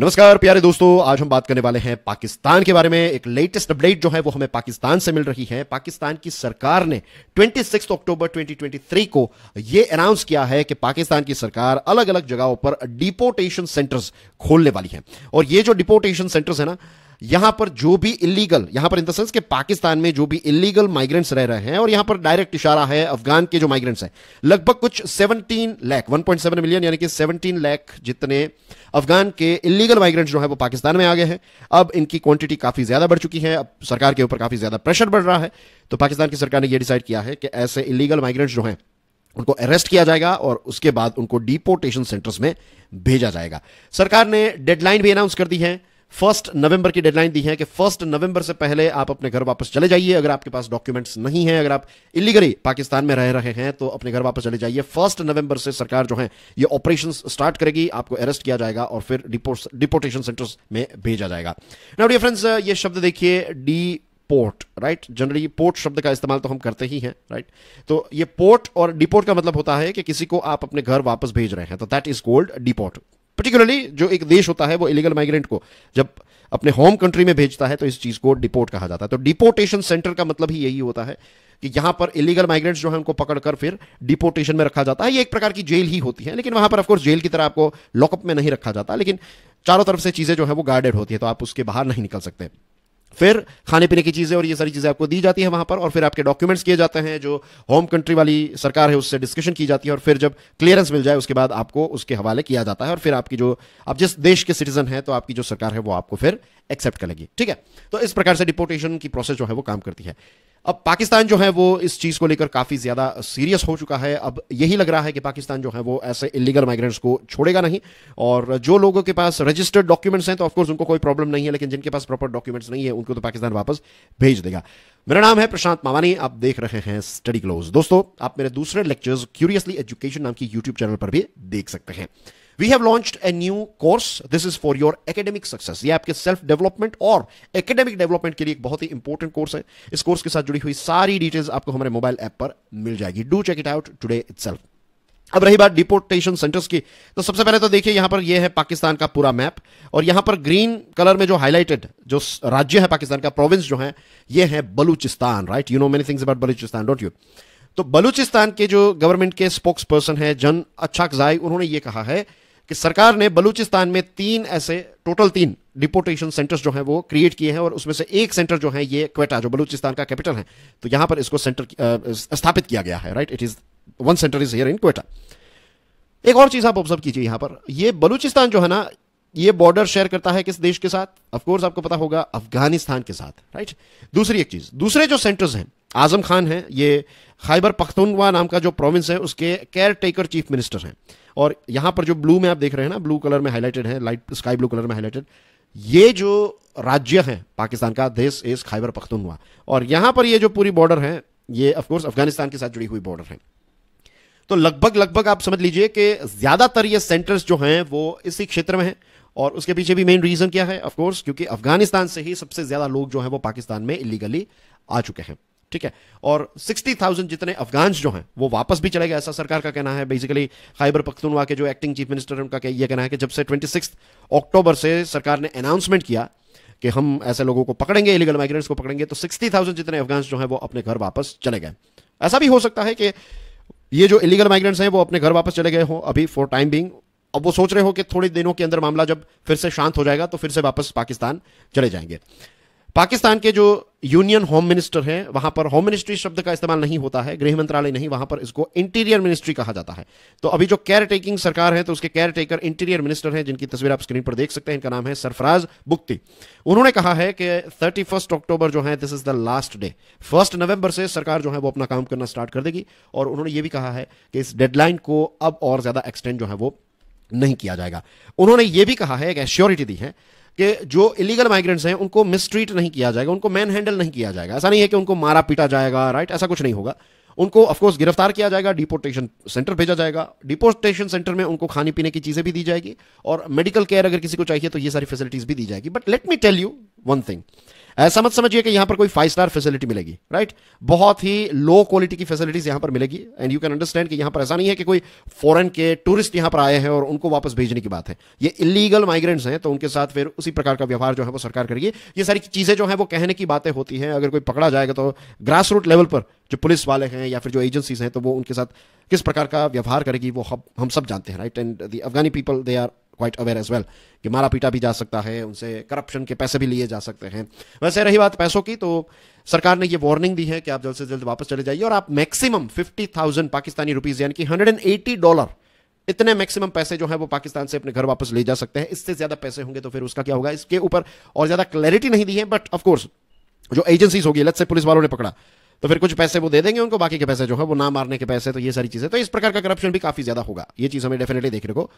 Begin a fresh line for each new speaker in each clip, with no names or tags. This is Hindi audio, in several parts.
नमस्कार प्यारे दोस्तों आज हम बात करने वाले हैं पाकिस्तान के बारे में एक लेटेस्ट अपडेट जो है वो हमें पाकिस्तान से मिल रही है पाकिस्तान की सरकार ने 26 अक्टूबर 2023 को ये अनाउंस किया है कि पाकिस्तान की सरकार अलग अलग जगहों पर डिपोटेशन सेंटर्स खोलने वाली है और ये जो डिपोर्टेशन सेंटर्स है ना यहां पर जो भी इलीगल यहां पर इन द सेंस कि पाकिस्तान में जो भी इलीगल माइग्रेंट्स रह रहे हैं और यहां पर डायरेक्ट इशारा है अफगान के जो माइग्रेंट्स हैं लगभग कुछ 17 लाख 1.7 मिलियन यानी कि 17 लाख जितने अफगान के इलीगल माइग्रेंट्स जो है वो पाकिस्तान में आ गए हैं अब इनकी क्वांटिटी काफी ज्यादा बढ़ चुकी है अब सरकार के ऊपर काफी ज्यादा प्रेशर बढ़ रहा है तो पाकिस्तान की सरकार ने यह डिसाइड किया है कि ऐसे इलीगल माइग्रेंट्स जो है उनको अरेस्ट किया जाएगा और उसके बाद उनको डिपोर्टेशन सेंटर्स में भेजा जाएगा सरकार ने डेडलाइन भी अनाउंस कर दी है फर्स्ट नवंबर की डेडलाइन दी है कि फर्स्ट नवंबर से पहले आप अपने घर वापस चले जाइए अगर आपके पास डॉक्यूमेंट्स नहीं है अगर आप इलीगली पाकिस्तान में रह रहे हैं तो अपने घर वापस चले जाइए फर्स्ट नवंबर से सरकार जो है ये ऑपरेशन स्टार्ट करेगी आपको अरेस्ट किया जाएगा और फिर डिपोर्टेशन सेंटर्स में भेजा जाएगा नाउ फ्रेंड्स ये शब्द देखिए de port right generally port शब्द का इस्तेमाल तो हम करते ही हैं राइट right? तो ये पोर्ट और डिपोर्ट का मतलब होता है कि किसी को आप अपने घर वापस भेज रहे हैं तो that is called deport particularly जो एक देश होता है वो इलीगल माइग्रेंट को जब अपने होम कंट्री में भेजता है तो इस चीज को डिपोर्ट कहा जाता है तो डिपोर्टेशन सेंटर का मतलब ही यही होता है कि यहां पर इलीगल माइग्रेंट्स जो है उनको पकड़कर फिर डिपोर्टेशन में रखा जाता है ये एक प्रकार की जेल ही होती है लेकिन वहां पर ऑफकोर्स जेल की तरह आपको लॉकअप में नहीं रखा जाता लेकिन चारों तरफ से चीजें जो है वो गार्डेड होती है तो आप उसके बाहर नहीं निकल सकते फिर खाने पीने की चीज़ें और ये सारी चीज़ें आपको दी जाती है वहाँ पर और फिर आपके डॉक्यूमेंट्स किए जाते हैं जो होम कंट्री वाली सरकार है उससे डिस्कशन की जाती है और फिर जब क्लियरेंस मिल जाए उसके बाद आपको उसके हवाले किया जाता है और फिर आपकी जो आप जिस देश के सिटीजन हैं तो आपकी जो सरकार है वो आपको फिर एक्सेप्ट करेगी ठीक है तो इस प्रकार से डिपोर्टेशन की प्रोसेस जो है वो काम करती है अब पाकिस्तान जो है वो इस चीज़ को लेकर काफ़ी ज़्यादा सीरियस हो चुका है अब यही लग रहा है कि पाकिस्तान जो है वो ऐसे इलीगल माइग्रेंट्स को छोड़ेगा नहीं और जो लोगों के पास रजिस्टर्ड डॉक्यूमेंट्स हैं तो ऑफकोर्स उनको कोई प्रॉब्लम नहीं है लेकिन जिनके पास प्रॉपर डॉक्यूमेंट्स नहीं है उनको तो पाकिस्तान वापस भेज देगा मेरा नाम है प्रशांत मावानी आप देख रहे हैं स्टडी क्लोज दोस्तों आप मेरे दूसरे लेक्चर्स क्यूरियसली एजुकेशन नाम की यूट्यूब चैनल पर भी देख सकते हैं we have launch a new course this is for your academic success ये आपके सेल्फ डेवलपमेंट और एकेडमिक डेवलपमेंट के लिए एक बहुत ही इंपॉर्टेंट कोर्स है इस कोर्स के साथ जुड़ी हुई सारी डिटेल्स आपको हमारे मोबाइल ऐप पर मिल जाएगी do check it out today it अब रही बात डिपोर्टेशन सेंटर्स की तो सबसे पहले तो देखिए यहां पर यह है पाकिस्तान का पूरा मैप और यहां पर ग्रीन कलर में जो हाईलाइटेड जो राज्य है पाकिस्तान का प्रोविंस जो है यह है Balochistan right you know many things about Balochistan don't you तो बलूचिस्तान के जो गवर्नमेंट के स्पोक्स पर्सन है जन अच्छा उन्होंने ये कहा है कि सरकार ने बलूचिस्तान में तीन ऐसे टोटल तीन डिपोटेशन सेंटर्स जो हैं वो क्रिएट किए हैं और उसमें से एक सेंटर जो है ये क्वेटा जो बलूचिस्तान का कैपिटल है तो यहां पर इसको सेंटर स्थापित किया गया है right it is one centre is here in Quetta एक और चीज आप ऑब्जर्व कीजिए यहां पर ये बलूचिस्तान जो है ना ये बॉर्डर शेयर करता है किस देश के साथ ऑफ कोर्स आपको पता होगा अफगानिस्तान के साथ राइट दूसरी एक चीज दूसरे जो सेंटर्स हैं आज़म खान हैं ये खैबर पख्तुनवा नाम का जो प्रोविंस है उसके केयर टेकर चीफ मिनिस्टर हैं और यहाँ पर जो ब्लू में आप देख रहे हैं ना ब्लू कलर में हाईलाइटेड है लाइट स्काई ब्लू कलर में हाईलाइटेड ये जो राज्य है पाकिस्तान का देश इस खैबर पख्तूनवा और यहाँ पर ये जो पूरी बॉर्डर है ये ऑफकोर्स अफगानिस्तान के साथ जुड़ी हुई बॉर्डर है तो लगभग लगभग आप समझ लीजिए कि ज़्यादातर ये सेंटर्स जो हैं वो इसी क्षेत्र में हैं और उसके पीछे भी मेन रीज़न क्या है ऑफकोर्स क्योंकि अफगानिस्तान से ही सबसे ज़्यादा लोग जो हैं वो पाकिस्तान में इलीगली आ चुके हैं ठीक है और सिक्सटी थाउजेंड जितने अफगान जो हैं वो वापस भी चले गए ऐसा सरकार का कहना है बेसिकली खाइबर पख्तुनवा के जो एक्टिंग चीफ मिनिस्टर उनका यह कहना है कि जब से ट्वेंटी अक्टूबर से सरकार ने अनाउंसमेंट किया कि हम ऐसे लोगों को पकड़ेंगे इलीगल माइग्रेंट्स को पकड़ेंगे तो सिक्सटी थाउजेंड जितने अफगान जो हैं वो अपने घर वापस चले गए ऐसा भी हो सकता है कि ये जो इलीगल माइग्रेंट्स हैं वो अपने घर वापस चले गए हों अभी फॉर टाइम बींग अब वो सोच रहे हो कि थोड़े दिनों के अंदर मामला जब फिर से शांत हो जाएगा तो फिर से वापस पाकिस्तान चले जाएंगे पाकिस्तान के जो यूनियन होम मिनिस्टर हैं वहां पर होम मिनिस्ट्री शब्द का इस्तेमाल नहीं होता है गृह मंत्रालय नहीं वहां पर इसको इंटीरियर मिनिस्ट्री कहा जाता है तो अभी जो केयर टेकिंग सरकार है तो उसके केयर टेकर इंटीरियर मिनिस्टर हैं जिनकी तस्वीर आप स्क्रीन पर देख सकते हैं इनका नाम है सरफराज बुक्ति उन्होंने कहा है कि थर्टी अक्टूबर जो है this is the last day first November से सरकार जो है वो अपना काम करना स्टार्ट कर देगी और उन्होंने ये भी कहा है कि इस डेडलाइन को अब और ज्यादा एक्सटेंड जो है वो नहीं किया जाएगा उन्होंने ये भी कहा है एक एश्योरिटी दी है कि जो इलीगल माइग्रेंट्स हैं उनको मिसट्रीट नहीं किया जाएगा उनको मैन हैंडल नहीं किया जाएगा ऐसा नहीं है कि उनको मारा पीटा जाएगा राइट ऐसा कुछ नहीं होगा उनको ऑफकोर्स गिरफ्तार किया जाएगा डिपोर्टेशन सेंटर भेजा जाएगा डिपोर्टेशन सेंटर में उनको खाने पीने की चीज़ें भी दी जाएगी और मेडिकल केयर अगर किसी को चाहिए तो ये सारी फैसिलिटीज़ भी दी जाएगी but let me tell you one thing ऐसा मत समझिए कि यहां पर कोई फाइव स्टार फैसिलिटी मिलेगी राइट बहुत ही लो क्वालिटी की फैसिलिटीज यहां पर मिलेगी एंड यू कैन अंडरस्टैंड कि यहां पर ऐसा नहीं है कि कोई फॉरेन के टूरिस्ट यहां पर आए हैं और उनको वापस भेजने की बात है ये इलीगल माइग्रेंट्स हैं तो उनके साथ फिर उसी प्रकार का व्यवहार जो है वो सरकार करेगी ये सारी चीज़ें जो है वो कहने की बातें होती हैं अगर कोई पकड़ा जाएगा तो ग्रास रूट लेवल पर जो पुलिस वाले हैं या फिर जो एजेंसीज हैं तो वो उनके साथ किस प्रकार का व्यवहार करेगी वो हम सब जानते हैं राइट एंड दफगानी Afghani people they are quite aware as well कि मारा पीटा भी जा सकता है उनसे करप्शन के पैसे भी लिए जा सकते हैं वैसे रही बात पैसों की तो सरकार ने ये वार्निंग दी है कि आप जल्द से जल्द वापस चले जाइए और आप maximum fifty thousand Pakistani rupees यानी कि हंड्रेड डॉलर इतने मैक्सिमम पैसे जो है वो पाकिस्तान से अपने घर वापस ले जा सकते हैं इससे ज़्यादा पैसे होंगे तो फिर उसका क्या होगा इसके ऊपर और ज़्यादा क्लैरिटी नहीं दी है बट ऑफकोर्स जो एजेंसीज होगी लत से पुलिस वालों ने पकड़ा तो फिर कुछ पैसे वो दे देंगे उनको बाकी के पैसे जो है वो ना मारने के पैसे तो ये सारी चीज़ें तो इस प्रकार का करप्शन भी काफ़ी ज़्यादा होगा ये चीज़ हमें डेफिनेटली देखने को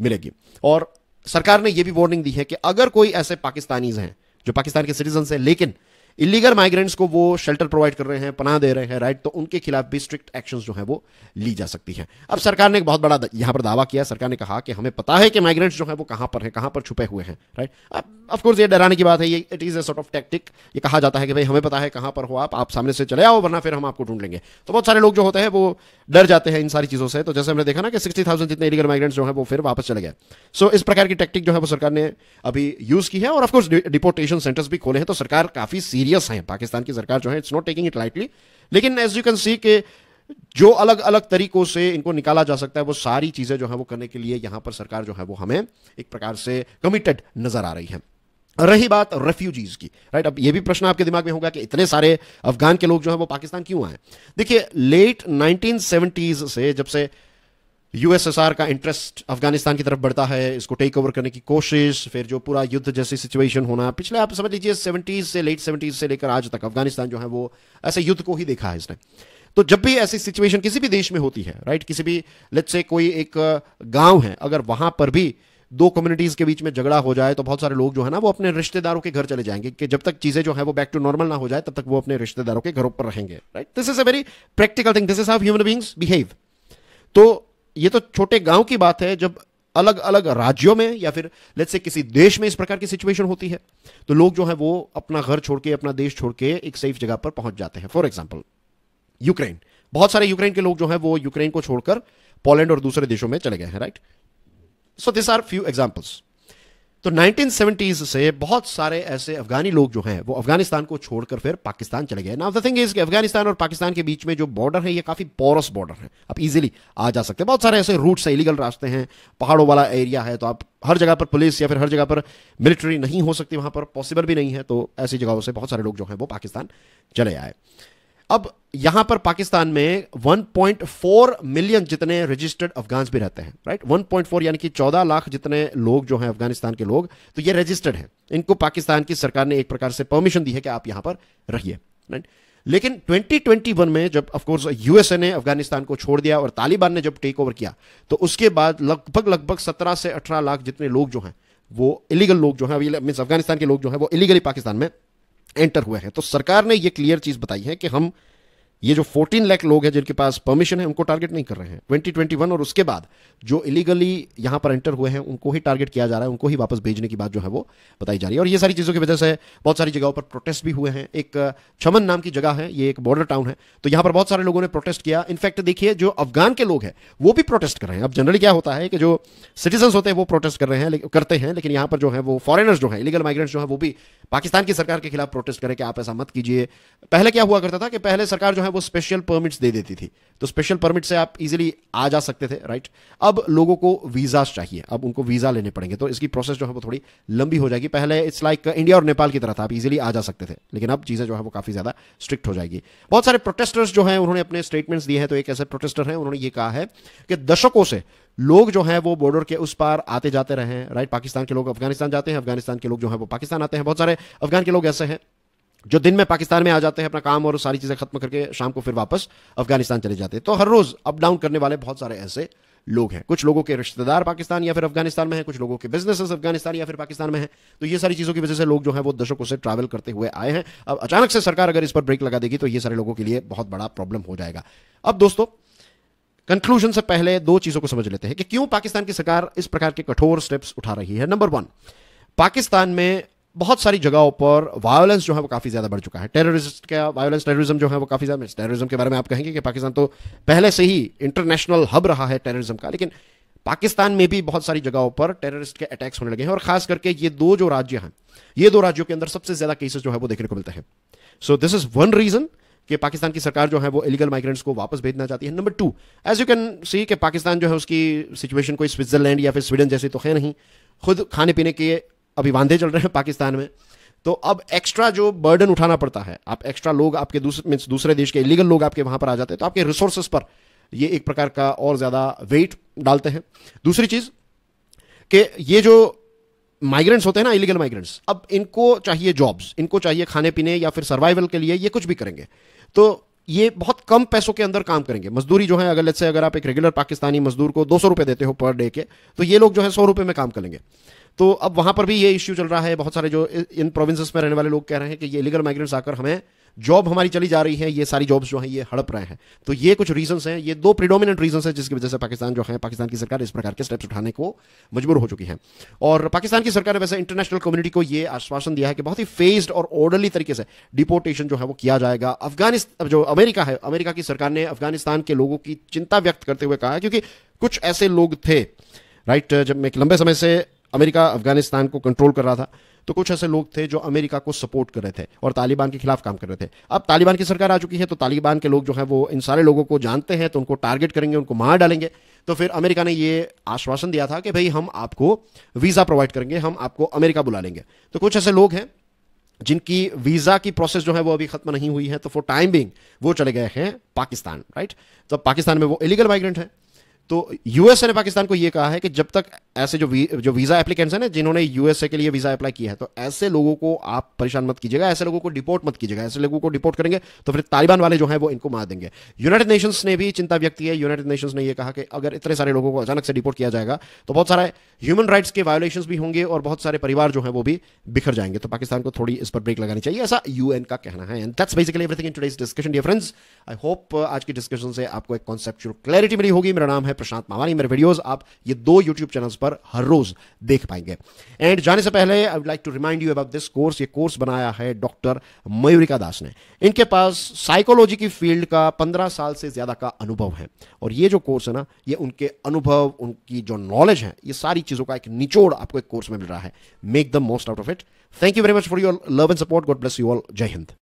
मिलेगी और सरकार ने यह भी वार्निंग दी है कि अगर कोई ऐसे पाकिस्तानीज हैं जो पाकिस्तान के सिटीजन है लेकिन इलीगल माइग्रेंट्स को वो शेल्टर प्रोवाइड कर रहे हैं पनाह दे रहे हैं राइट तो उनके खिलाफ भी स्ट्रिक्ट एक्शन जो है वो ली जा सकती है अब सरकार ने एक बहुत बड़ा यहां पर दावा किया सरकार ने कहा कि हमें पता है कि माइग्रेंट्स जो है वो कहां पर है कहां पर छुपे हुए हैं राइट अब ऑफकोर्स ये डराने की बात है ये it is a sort of tactic ये कहा जाता है कि भाई हमें पता है कहां पर हो आप आप सामने से चले आओ वरना फिर हम आपको ढूंढ लेंगे तो बहुत सारे लोग जो होते हैं वो डर जाते हैं इन सारी चीज़ों से तो जैसे हमने देखा ना कि सिक्सटी थाउजेंड जितने इलीगल माइग्रेंट्स जो है वो फिर वापस चले गए सो इस प्रकार की टैक्टिक जो है वो सरकार ने अभी यूज़ की है और ऑफकोर्स डिपोर्टेशन सेंटर्स भी खोले हैं तो सरकार काफ़ी सी सीरियस हैं पाकिस्तान की सरकार जो है it's not taking it lightly लेकिन एज यू कैन सी के जो अलग अलग तरीकों से इनको निकाला जा सकता है वो सारी चीज़ें जो है वो करने के लिए यहां पर सरकार जो है वो हमें एक प्रकार से कमिटेड नज़र आ रही है रही बात रेफ्यूजीज की राइट अब ये भी प्रश्न आपके दिमाग में होगा कि इतने सारे अफगान के लोग जो है वो पाकिस्तान क्यों आए देखिए लेट नाइनटीन से जब से यूएसएसआर का इंटरेस्ट अफगानिस्तान की तरफ बढ़ता है इसको टेक ओवर करने की कोशिश फिर जो पूरा युद्ध जैसी सिचुएशन होना पिछले आप समझ लीजिए सेवेंटीज से लेट सेवेंटीज से लेकर आज तक अफगानिस्तान जो है वो ऐसे युद्ध को ही देखा है इसने तो जब भी ऐसी सिचुएशन किसी भी देश में होती है राइट किसी भी लेट से कोई एक गांव है अगर वहां पर भी दो कम्युनिटीज के बीच में झगड़ा हो जाए तो बहुत सारे लोग जो है ना वो अपने रिश्तेदारों के घर चले जाएंगे कि जब तक चीजें जो है वो बैक टू नॉर्मल ना हो जाए तब तक वो अपने रिश्तेदारों के घरों पर रहेंगे right this is a very practical thing this is how human beings behave तो ये तो छोटे गांव की बात है जब अलग अलग राज्यों में या फिर लेट से किसी देश में इस प्रकार की सिचुएशन होती है तो लोग जो है वो अपना घर छोड़ के अपना देश छोड़ के एक सेफ जगह पर पहुंच जाते हैं फॉर एग्जाम्पल यूक्रेन बहुत सारे यूक्रेन के लोग जो है वो यूक्रेन को छोड़कर पोलैंड और दूसरे देशों में चले गए हैं right so this are few examples तो 1970s से बहुत सारे ऐसे अफगानी लोग जो हैं वो अफगानिस्तान को छोड़कर फिर पाकिस्तान चले गए नाउ द थिंग इज कि अफगानिस्तान और पाकिस्तान के बीच में जो बॉर्डर है ये काफ़ी पोरस बॉर्डर है आप इजीली आ जा सकते हैं बहुत सारे ऐसे रूट्स हैं इलीगल रास्ते हैं पहाड़ों वाला एरिया है तो आप हर जगह पर पुलिस या फिर हर जगह पर मिलिट्री नहीं हो सकती वहां पर पॉसिबल भी नहीं है तो ऐसी जगहों से बहुत सारे लोग जो हैं वो पाकिस्तान चले आए अब यहां पर पाकिस्तान में 1.4 मिलियन जितने रजिस्टर्ड अफगान भी रहते हैं राइट 1.4 यानी कि 14 लाख जितने लोग जो हैं अफगानिस्तान के लोग तो ये रजिस्टर्ड हैं इनको पाकिस्तान की सरकार ने एक प्रकार से परमिशन दी है कि आप यहां पर रहिए राइट लेकिन 2021 में जब ऑफकोर्स यूएसए ने अफगानिस्तान को छोड़ दिया और तालिबान ने जब टेक ओवर किया तो उसके बाद लगभग लगभग सत्रह से अठारह लाख जितने लोग जो हैं वो इलीगल लोग जो हैं मीन अफगानिस्तान के लोग जो हैं वो इलीगली पाकिस्तान में एंटर हुए हैं तो सरकार ने ये क्लियर चीज़ बताई है कि हम ये जो 14 लाख लोग हैं जिनके पास परमिशन है उनको टारगेट नहीं कर रहे हैं 2021 और उसके बाद जो इलीगली यहां पर एंटर हुए हैं उनको ही टारगेट किया जा रहा है उनको ही वापस भेजने की बात जो है वो बताई जा रही है और ये सारी चीज़ों की वजह से बहुत सारी जगहों पर प्रोटेस्ट भी हुए हैं एक छमन नाम की जगह है ये एक बॉर्डर टाउन है तो यहां पर बहुत सारे लोगों ने प्रोटेस्ट किया इनफैक्ट देखिए जो अफगान के लोग हैं वो भी प्रोटेस्ट कर रहे हैं अब जनरली क्या होता है कि जो सिटीजन होते हैं वो प्रोटेस्ट कर रहे हैं करते हैं लेकिन यहां पर जो है वो फॉरनर्स जो है इलीगल माइग्रेंट्स जो है वो भी पाकिस्तान की सरकार के खिलाफ प्रोटेस्ट करें कि आप ऐसा मत कीजिए पहले क्या हुआ करता था कि पहले सरकार जो है वो स्पेशल परमिट्स दे देती थी तो स्पेशल परमिट से आप इजीली आ जा सकते थे राइट अब लोगों को वीज़ा चाहिए अब उनको वीज़ा लेने पड़ेंगे तो इसकी प्रोसेस जो है वो थोड़ी लंबी हो जाएगी पहले इट्स लाइक इंडिया और नेपाल की तरह था आप इजीली आ जा सकते थे लेकिन अब चीज़ें जो है वो काफ़ी ज़्यादा स्ट्रिक्ट हो जाएगी बहुत सारे प्रोटेस्टर्स जो है उन्होंने अपने स्टेटमेंट्स दिए हैं तो एक ऐसे प्रोटेस्टर हैं उन्होंने ये कहा है कि दशकों से लोग जो हैं वो बॉर्डर के उस पार आते जाते रहे हैं राइट पाकिस्तान के लोग अफगानिस्तान जाते हैं अफगानिस्तान के लोग जो है वो पाकिस्तान आते हैं बहुत सारे अफगान के लोग ऐसे हैं जो दिन में पाकिस्तान में आ जाते हैं अपना काम और सारी चीज़ें खत्म करके शाम को फिर वापस अफगानिस्तान चले जाते हैं तो हर रोज़ अप डाउन करने वाले बहुत सारे ऐसे लोग हैं कुछ लोगों के रिश्तेदार पाकिस्तान या फिर अफगानिस्तान में हैं कुछ लोगों के बिजनेसेस अफगानिस्तान या फिर पाकिस्तान में हैं तो ये सारी चीज़ों की वजह से लोग जो है वो दशकों से ट्रैवल करते हुए आए हैं अब अचानक से सरकार अगर इस पर ब्रेक लगा देगी तो ये सारे लोगों के लिए बहुत बड़ा प्रॉब्लम हो जाएगा अब दोस्तों कंक्लूजन से पहले दो चीज़ों को समझ लेते हैं कि क्यों पाकिस्तान की सरकार इस प्रकार के कठोर स्टेप्स उठा रही है नंबर वन पाकिस्तान में बहुत सारी जगहों पर वायलेंस जो है वो काफ़ी ज़्यादा बढ़ चुका है टेररिस्ट का वायलेंस टेररिज्म जो है वो काफ़ी ज़्यादा टेररिज्म के बारे में आप कहेंगे कि पाकिस्तान तो पहले से ही इंटरनेशनल हब रहा है टेररिज्म का लेकिन पाकिस्तान में भी बहुत सारी जगहों पर टेररिस्ट के अटैक्स होने लगे हैं और खास करके ये दो जो राज्य हैं ये दो राज्यों के अंदर सबसे ज़्यादा केसेस जो है वो देखने को मिलते हैं so this is one reason कि पाकिस्तान की सरकार जो है वो इलीगल माइग्रेंट्स को वापस भेजना चाहती है number two as you can see कि पाकिस्तान जो है उसकी सिचुएशन कोई स्विट्जरलैंड या फिर स्वीडन जैसे तो है नहीं खुद खाने पीने के अभी वांधे चल रहे हैं पाकिस्तान में तो अब एक्स्ट्रा जो बर्डन उठाना पड़ता है आप एक्स्ट्रा लोग आपके दूसरे मीन्स दूसरे देश के इलीगल लोग आपके वहां पर आ जाते हैं तो आपके रिसोर्सेस पर ये एक प्रकार का और ज़्यादा वेट डालते हैं दूसरी चीज़ कि ये जो माइग्रेंट्स होते हैं ना इलीगल माइग्रेंट्स अब इनको चाहिए जॉब्स इनको चाहिए खाने पीने या फिर सर्वाइवल के लिए ये कुछ भी करेंगे तो ये बहुत कम पैसों के अंदर काम करेंगे मजदूरी जो है अगर लेट से अगर आप एक रेगुलर पाकिस्तानी मजदूर को दो सौ रुपए देते हो पर डे के तो ये लोग जो है सौ रुपए में काम करेंगे तो अब वहां पर भी ये इश्यू चल रहा है बहुत सारे जो इन प्रोविंसेस में रहने वाले लोग कह रहे हैं कि ये इलीगल माइग्रेंट्स आकर हमें जॉब हमारी चली जा रही है ये सारी जॉब्स जो हैं ये हड़प रहे हैं तो ये कुछ रीजंस हैं ये दो प्रीडोमिनेंट रीजंस हैं जिसकी वजह से पाकिस्तान जो है पाकिस्तान की सरकार इस प्रकार के स्टेप्स उठाने को मजबूर हो चुकी है और पाकिस्तान की सरकार ने वैसे इंटरनेशनल कम्युनिटी को ये आश्वासन दिया है कि बहुत ही फेस्ड और ऑर्डरली तरीके से डिपोर्टेशन जो है वो किया जाएगा अफगानिस्तान जो अमेरिका है अमेरिका की सरकार ने अफगानिस्तान के लोगों की चिंता व्यक्त करते हुए कहा है क्योंकि कुछ ऐसे लोग थे राइट जब एक लंबे समय से अमेरिका अफगानिस्तान को कंट्रोल कर रहा था तो कुछ ऐसे लोग थे जो अमेरिका को सपोर्ट कर रहे थे और तालिबान के खिलाफ काम कर रहे थे अब तालिबान की सरकार आ चुकी है तो तालिबान के लोग जो है वो इन सारे लोगों को जानते हैं तो उनको टारगेट करेंगे उनको मार डालेंगे तो फिर अमेरिका ने ये आश्वासन दिया था कि भाई हम आपको वीज़ा प्रोवाइड करेंगे हम आपको अमेरिका बुला लेंगे तो कुछ ऐसे लोग हैं जिनकी वीज़ा की प्रोसेस जो है वो अभी ख़त्म नहीं हुई है तो फॉर टाइम बिंग वो चले गए हैं पाकिस्तान राइट तो पाकिस्तान में वो इलीगल माइग्रेंट है तो यूएसए ने पाकिस्तान को यह कहा है कि जब तक ऐसे जो वी, जो वीजा एप्लीकेंट्स हैं ना जिन्होंने यूएसए के लिए वीजा अप्लाई किया है तो ऐसे लोगों को आप परेशान मत कीजिएगा ऐसे लोगों को डिपोर्ट मत कीजिएगा ऐसे लोगों को डिपोर्ट करेंगे तो फिर तालिबान वाले जो है वो इनको मार देंगे यूनाइटेड नेशंस ने भी चिंता व्यक्त की है यूनाइटेड नेशंस ने यह कहा कि अगर इतने सारे लोगों को अचानक से डिपोर्ट किया जाएगा तो बहुत सारे ह्यूमन राइट्स के वायोलेशन भी होंगे और बहुत सारे परिवार जो है वो भी बिखर जाएंगे तो पाकिस्तान को थोड़ी इस पर ब्रेक लगानी चाहिए ऐसा यूएन का कहना है and that's basically everything in today's discussion difference I hope आज की डिस्कशन से आपको एक कॉन्सेप्चुअल क्लैरिटी मिली होगी मेरा नाम है है प्रशांत मावानी मेरे वीडियोस आप ये दो यूट्यूब चैनल्स पर हर रोज देख पाएंगे एंड जाने से पहले I would like to remind you about this course ये कोर्स बनाया है डॉक्टर मयूरिका दास ने इनके पास साइकोलॉजी की फील्ड का पंद्रह साल से ज्यादा का अनुभव है और ये जो कोर्स है ना ये उनके अनुभव उनकी जो नॉलेज है ये सारी चीजों का एक निचोड़ आपको एक कोर्स में मिल रहा है make the most out of it thank you very much for your love and support God bless you all जय हिंद